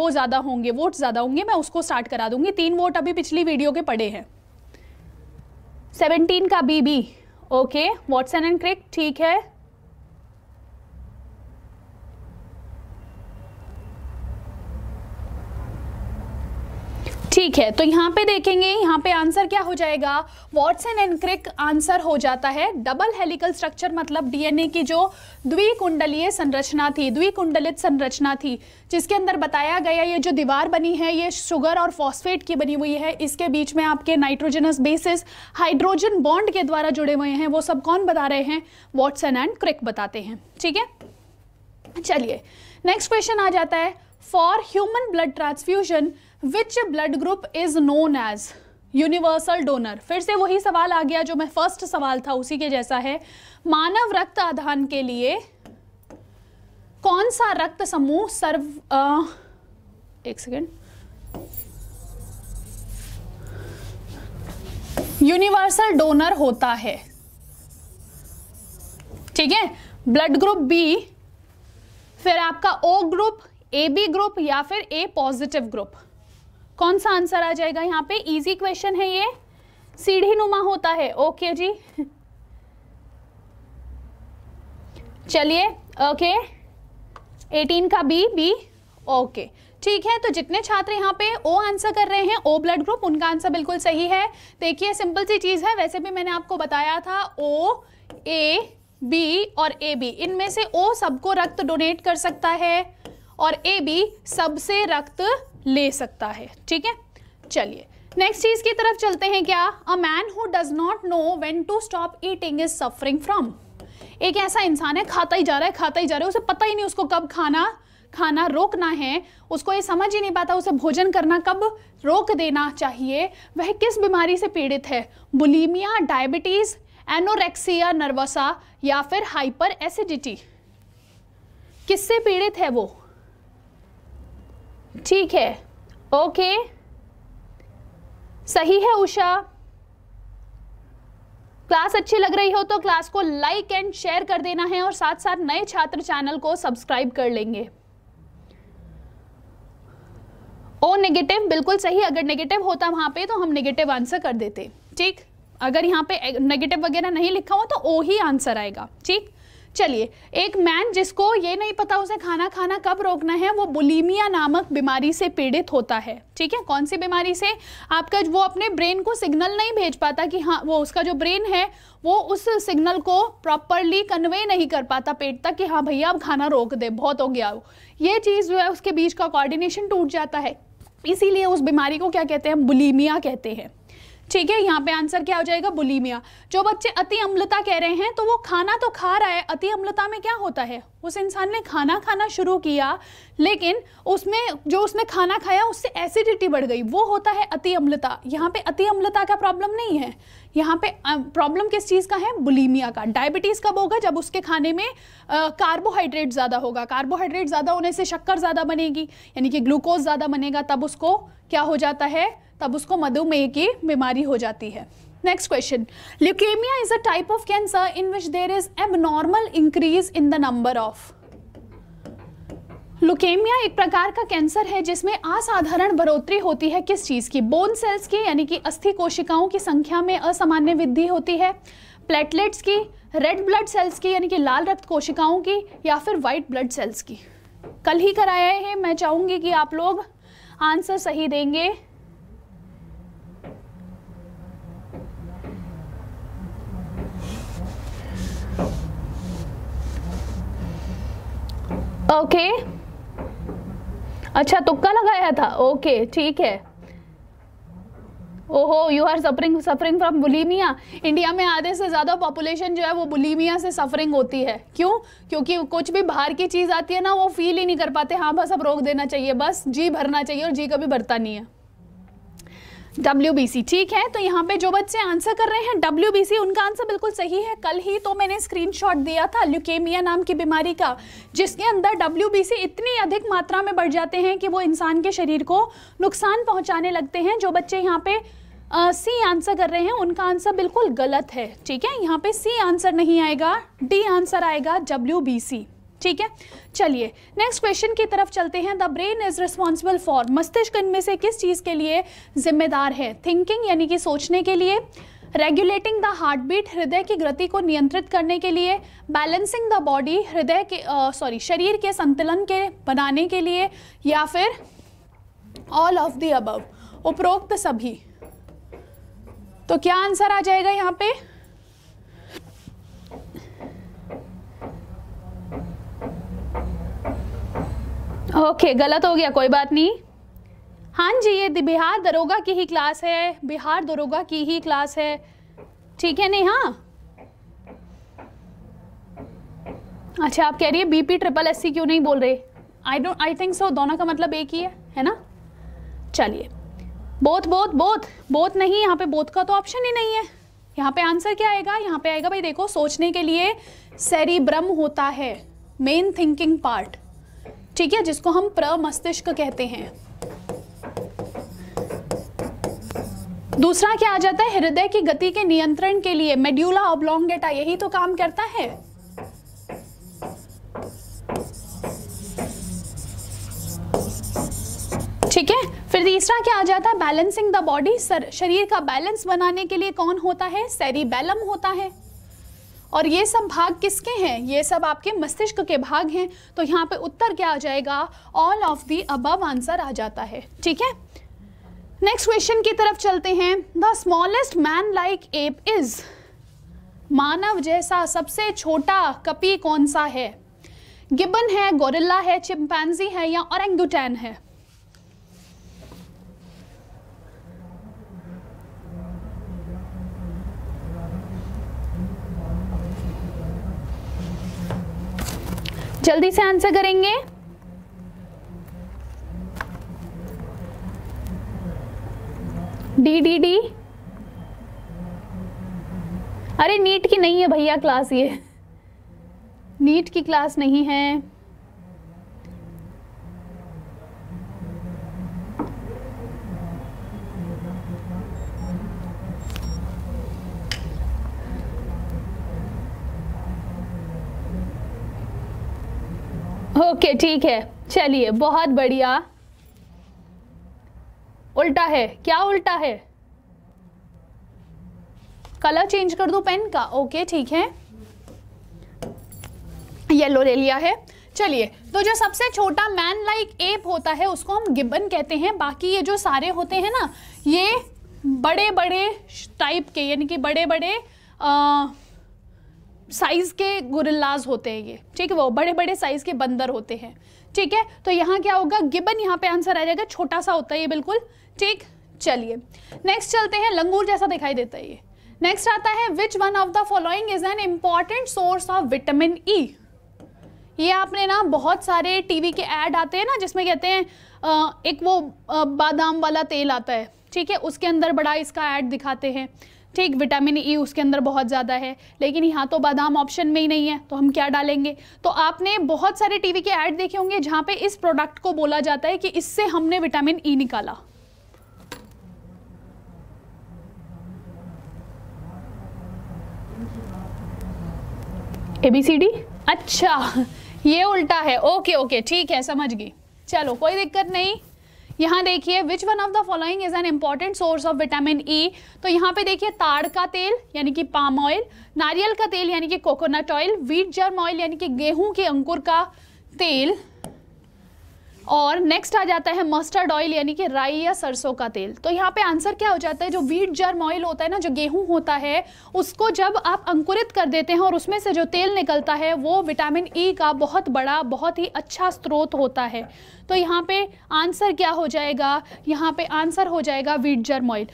वो ज़्यादा होंगे वोट ज़्यादा होंगे मैं उसको स्टार्ट करा दूंगी तीन वोट अभी पिछली वीडियो के पड़े हैं सेवनटीन का B okay Watson and Crick ठीक है ठीक है तो यहाँ पे देखेंगे यहाँ पे आंसर क्या हो जाएगा वॉटसन एंड क्रिक आंसर हो जाता है डबल हेलिकल स्ट्रक्चर मतलब डीएनए की जो द्विकुंडलीय संरचना थी द्विकुंडलित संरचना थी जिसके अंदर बताया गया ये जो दीवार बनी है ये शुगर और फॉस्फेट की बनी हुई है इसके बीच में आपके नाइट्रोजनस बेसिस हाइड्रोजन बॉन्ड के द्वारा जुड़े हुए हैं वो सब कौन बता रहे हैं वॉटसन एंड क्रिक बताते हैं ठीक है चलिए नेक्स्ट क्वेश्चन आ जाता है for human blood transfusion which blood group is known as universal donor फिर से वही सवाल आ गया जो मैं फर्स्ट सवाल था उसी के जैसा है मानव रक्त आधान के लिए कौन सा रक्त समूह सर्व आ, एक सेकेंड यूनिवर्सल डोनर होता है ठीक है ब्लड ग्रुप बी फिर आपका O group A B group या फिर ए पॉजिटिव ग्रुप कौन सा आंसर आ जाएगा यहाँ पे इजी क्वेश्चन है ये सीढ़ी नुमा होता है ओके जी चलिए ओके एटीन का बी बी ओके ठीक है तो जितने छात्र यहाँ पे ओ आंसर कर रहे हैं ओ ब्लड ग्रुप उनका आंसर बिल्कुल सही है देखिए सिंपल सी चीज़ है वैसे भी मैंने आपको बताया था ओ ए बी और ए बी इनमें से ओ सबको रक्त डोनेट कर सकता है और ए बी सबसे रक्त ले सकता है ठीक है चलिए नेक्स्ट चीज की तरफ चलते हैं क्या a man who does not know when to stop eating is suffering from एक ऐसा इंसान है खाता ही जा रहा है खाता ही जा रहा है उसे पता ही नहीं उसको कब खाना खाना रोकना है उसको ये समझ ही नहीं पाता उसे भोजन करना कब रोक देना चाहिए वह किस बीमारी से पीड़ित है बुलीमिया डायबिटीज़ एनोरेक्सिया नर्वसा या फिर हाइपर एसिडिटी किससे पीड़ित है वो ठीक है ओके सही है उषा क्लास अच्छी लग रही हो तो क्लास को लाइक एंड शेयर कर देना है और साथ साथ नए छात्र चैनल को सब्सक्राइब कर लेंगे ओ नेगेटिव बिल्कुल सही अगर नेगेटिव होता वहां पे तो हम नेगेटिव आंसर कर देते ठीक अगर यहाँ पे नेगेटिव वगैरह नहीं लिखा हुआ तो ओ ही आंसर आएगा ठीक चलिए एक मैन जिसको ये नहीं पता उसे खाना खाना कब रोकना है वो बुलीमिया नामक बीमारी से पीड़ित होता है ठीक है कौन सी बीमारी से आपका वो अपने ब्रेन को सिग्नल नहीं भेज पाता कि हाँ वो उसका जो ब्रेन है वो उस सिग्नल को प्रॉपरली कन्वे नहीं कर पाता पेट तक कि हाँ भैया अब खाना रोक दे बहुत हो गया ये चीज़ जो है उसके बीच का कोऑर्डिनेशन टूट जाता है इसीलिए उस बीमारी को क्या कहते हैं बुलीमिया कहते हैं ठीक है यहाँ पे आंसर क्या हो जाएगा बुलीमिया जो बच्चे अति अम्लता कह रहे हैं तो वो खाना तो खा रहा है अति अम्लता में क्या होता है उस इंसान ने खाना खाना शुरू किया लेकिन उसमें जो उसने खाना खाया उससे एसिडिटी बढ़ गई वो होता है अति अम्लता यहाँ पे अति अम्लता का प्रॉब्लम नहीं है यहाँ पे प्रॉब्लम किस चीज़ का है बुलीमिया का डायबिटीज़ कब होगा जब उसके खाने में कार्बोहाइड्रेट ज़्यादा होगा कार्बोहाइड्रेट ज़्यादा होने से शक्कर ज़्यादा बनेगी यानी कि ग्लूकोज ज़्यादा बनेगा तब उसको क्या हो जाता है तब उसको मधुमेह की बीमारी हो जाती है question question is a type of cancer in which there is is normal increase in the number of leukaemia एक प्रकार का कैंसर है जिसमें असाधारण बढ़ोतरी होती है किस चीज़ की बोन सेल्स की यानी कि अस्थि कोशिकाओं की संख्या में असामान्य वृद्धि होती है प्लेटलेट्स की रेड ब्लड सेल्स की यानी कि लाल रक्त कोशिकाओं की या फिर वाइट ब्लड सेल्स की कल ही कराया है मैं चाहूंगी कि आप लोग आंसर सही देंगे ओके अच्छा तुक्का लगाया था ओके ठीक है ओहो you are suffering suffering from bulimia India में आधे से ज़्यादा पॉपुलेशन जो है वो बुलीमिया से सफरिंग होती है क्यों क्योंकि कुछ भी बाहर की चीज़ आती है ना वो फील ही नहीं कर पाते हाँ बस अब रोक देना चाहिए बस जी भरना चाहिए और जी कभी भरता नहीं है डब्ल्यू ठीक है तो यहाँ पे जो बच्चे आंसर कर रहे हैं डब्ल्यू उनका आंसर बिल्कुल सही है कल ही तो मैंने स्क्रीनशॉट दिया था ल्यूकेमिया नाम की बीमारी का जिसके अंदर डब्ल्यू इतनी अधिक मात्रा में बढ़ जाते हैं कि वो इंसान के शरीर को नुकसान पहुँचाने लगते हैं जो बच्चे यहाँ पे सी uh, आंसर कर रहे हैं उनका आंसर बिल्कुल गलत है ठीक है यहाँ पे सी आंसर नहीं आएगा डी आंसर आएगा डब्ल्यू बी सी ठीक है चलिए नेक्स्ट क्वेश्चन की तरफ चलते हैं the brain is responsible for मस्तिष्क इनमें से किस चीज़ के लिए जिम्मेदार है थिंकिंग यानी कि सोचने के लिए रेगुलेटिंग द हार्ट बीट हृदय की गति को नियंत्रित करने के लिए बैलेंसिंग द बॉडी हृदय के सॉरी शरीर के संतुलन के बनाने के लिए या फिर ऑल ऑफ द अबव उपरोक्त सभी तो क्या आंसर आ जाएगा यहाँ पे ओके गलत हो गया कोई बात नहीं हाँ जी ये बिहार दरोगा की ही क्लास है बिहार दरोगा की ही क्लास है ठीक है हाँ अच्छा आप कह रही है बीपी ट्रिपल एस क्यों नहीं बोल रहे I don't I think so दोनों का मतलब एक ही है है ना चलिए बोथ बोथ बोथ बोथ नहीं यहाँ पे बोथ का तो ऑप्शन ही नहीं है यहाँ पे आंसर क्या आएगा यहाँ पे आएगा भाई देखो सोचने के लिए सेरिब्रम होता है मेन थिंकिंग पार्ट ठीक है जिसको हम प्रमस्तिष्क कहते हैं दूसरा क्या आ जाता है हृदय की गति के नियंत्रण के लिए मेड्यूला ऑब्लोंगेटा यही तो काम करता है ठीक है फिर तीसरा क्या आ जाता है बैलेंसिंग द बॉडी सर शरीर का बैलेंस बनाने के लिए कौन होता है सेरिबेलम होता है और ये सब भाग किसके हैं ये सब आपके मस्तिष्क के भाग हैं तो यहाँ पे उत्तर क्या आ जाएगा all of the above answer आ जाता है ठीक है नेक्स्ट क्वेश्चन की तरफ चलते हैं the smallest man like ape is मानव जैसा सबसे छोटा कपी कौन सा है गिबन है गोरिल्ला है चिंपैंजी है या और है जल्दी से आंसर करेंगे डी डी डी अरे नीट की नहीं है भैया क्लास ये नीट की क्लास नहीं है ओके ठीक है चलिए बहुत बढ़िया उल्टा है क्या उल्टा है कलर चेंज कर दो पेन का ओके ठीक है येलो ले लिया है चलिए तो जो सबसे छोटा मैन लाइक एप होता है उसको हम गिब्बन कहते हैं बाकी ये जो सारे होते हैं ना ये बड़े बड़े टाइप के यानी कि बड़े बड़े आ, साइज़ के गुरिल्लाज होते हैं ये ठीक है वो बड़े बड़े साइज़ के बंदर होते हैं ठीक है तो यहाँ क्या होगा गिबन यहाँ पे आंसर आ जाएगा छोटा सा होता है ये बिल्कुल ठीक चलिए नेक्स्ट चलते हैं लंगूर जैसा दिखाई देता है ये नेक्स्ट आता है which one of the following is an important source of vitamin E ये आपने ना बहुत सारे टीवी के एड आते हैं ना जिसमें कहते हैं एक वो बादाम वाला तेल आता है ठीक है उसके अंदर बड़ा इसका एड दिखाते हैं ठीक विटामिन ई e उसके अंदर बहुत ज़्यादा है लेकिन यहाँ तो बादाम ऑप्शन में ही नहीं है तो हम क्या डालेंगे तो आपने बहुत सारे टीवी के ऐड देखे होंगे जहाँ पे इस प्रोडक्ट को बोला जाता है कि इससे हमने विटामिन ई e निकाला ए बी सी डी अच्छा ये उल्टा है ओके ओके ठीक है समझ गई चलो कोई दिक्कत नहीं यहाँ देखिए which one of the following is an important source of vitamin E तो यहाँ पे देखिए ताड़ का तेल यानी कि पाम ऑयल नारियल का तेल यानी कि coconut oil wheat germ oil यानी कि गेहूं के अंकुर का तेल और नेक्स्ट आ जाता है मस्टर्ड ऑयल यानी कि राई या सरसों का तेल तो यहाँ पे आंसर क्या हो जाता है जो वीट जर्म ऑयल होता है ना जो गेहूं होता है उसको जब आप अंकुरित कर देते हैं और उसमें से जो तेल निकलता है वो विटामिन ई e का बहुत बड़ा बहुत ही अच्छा स्रोत होता है तो यहाँ पे आंसर क्या हो जाएगा यहाँ पे आंसर हो जाएगा वीडजर मोइल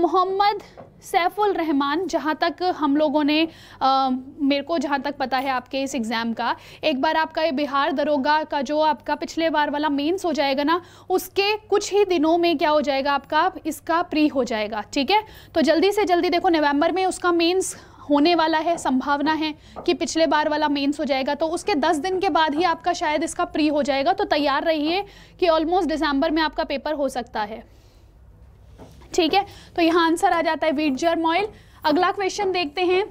मोहम्मद सैफुल रहमान जहाँ तक हम लोगों ने आ, मेरे को जहाँ तक पता है आपके इस एग्ज़ाम का एक बार आपका ये बिहार दरोगा का जो आपका पिछले बार वाला मेंस हो जाएगा ना उसके कुछ ही दिनों में क्या हो जाएगा आपका इसका प्री हो जाएगा ठीक है तो जल्दी से जल्दी देखो नवंबर में उसका मेंस होने वाला है संभावना है कि पिछले बार वाला मेंस हो जाएगा तो उसके दस दिन के बाद ही आपका शायद इसका प्री हो जाएगा तो तैयार रहिए कि ऑलमोस्ट दिसंबर में आपका पेपर हो सकता है ठीक है तो यहाँ आंसर आ जाता है वीट जर्म ऑयल अगला क्वेश्चन देखते हैं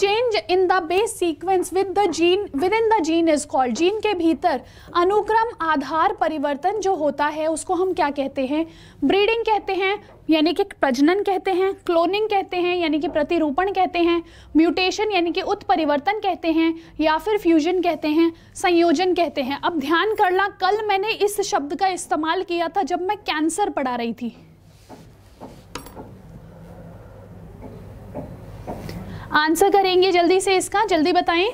change in the base sequence with the gene within the gene is called gene के भीतर अनुक्रम आधार परिवर्तन जो होता है उसको हम क्या कहते हैं ब्रीडिंग कहते हैं यानी कि प्रजनन कहते हैं क्लोनिंग कहते हैं यानी कि प्रतिरूपण कहते हैं म्यूटेशन यानी कि उत्परिवर्तन कहते हैं या फिर फ्यूजन कहते हैं संयोजन कहते हैं अब ध्यान करना कल मैंने इस शब्द का इस्तेमाल किया था जब मैं कैंसर पढ़ा रही थी आंसर करेंगे जल्दी से इसका जल्दी बताएं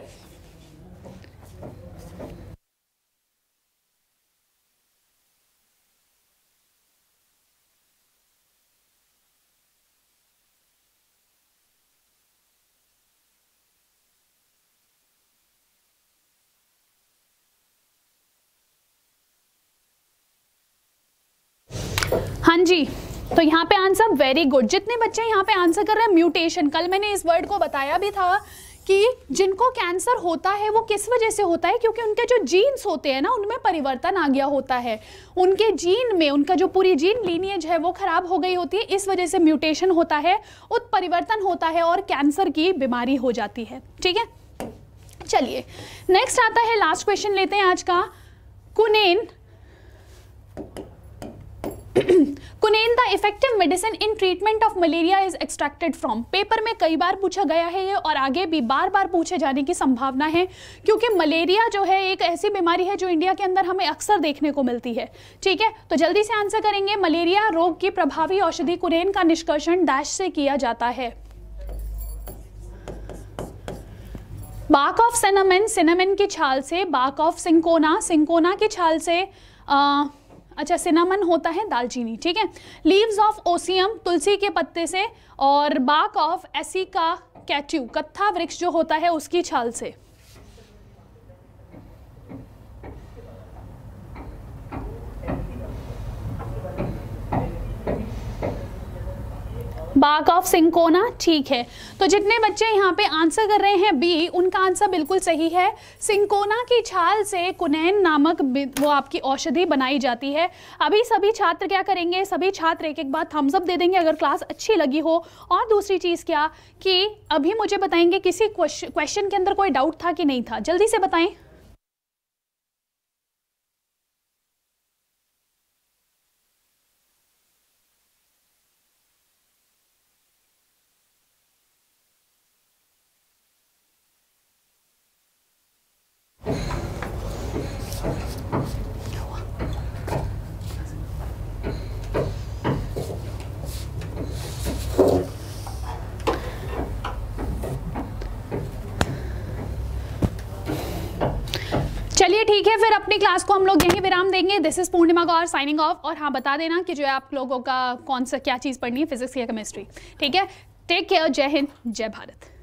हाँ जी तो यहाँ पे आंसर वेरी गुड जितने बच्चे यहाँ पे आंसर कर रहे हैं म्यूटेशन कल मैंने इस वर्ड को बताया भी था कि जिनको कैंसर होता है वो किस वजह से होता है क्योंकि उनके जो जीन्स होते हैं ना उनमें परिवर्तन आ गया होता है उनके जीन में उनका जो पूरी जीन लीनियज है वो खराब हो गई होती है इस वजह से म्यूटेशन होता है उत्परिवर्तन होता है और कैंसर की बीमारी हो जाती है ठीक है चलिए नेक्स्ट आता है लास्ट क्वेश्चन लेते हैं आज का quinine quinine the effective medicine in treatment of malaria is extracted from paper में कई बार पूछा गया है ये और आगे भी बार बार पूछे जाने की संभावना है क्योंकि मलेरिया जो है एक ऐसी बीमारी है जो इंडिया के अंदर हमें अक्सर देखने को मिलती है ठीक है तो जल्दी से आंसर करेंगे मलेरिया रोग की प्रभावी औषधि कुनेन का निष्कर्षण डैश से किया जाता है बाक ऑफ सिनेमिन सिनेमिन की छाल से बाक ऑफ सिंकोना सिंकोना की छाल से आ, अच्छा सिनामन होता है दालचीनी ठीक है लीव्स ऑफ ओसियम तुलसी के पत्ते से और बाक ऑफ एसिका कैट्यू कत्था वृक्ष जो होता है उसकी छाल से बाग ऑफ सिंकोना ठीक है तो जितने बच्चे यहाँ पे आंसर कर रहे हैं बी उनका आंसर बिल्कुल सही है सिंकोना की छाल से कुनैन नामक वो आपकी औषधि बनाई जाती है अभी सभी छात्र क्या करेंगे सभी छात्र एक एक बार थम्सअप दे देंगे अगर क्लास अच्छी लगी हो और दूसरी चीज़ क्या कि अभी मुझे बताएंगे किसी क्वेश्चन के अंदर कोई डाउट था कि नहीं था जल्दी से बताएं फिर अपनी क्लास को हम लोग यही विराम देंगे this is Purnima Gaur signing off और हाँ बता देना कि जो है आप लोगों का कौन सा क्या चीज़ पढ़नी है फिजिक्स या केमिस्ट्री ठीक है टेक केयर जय हिंद जय भारत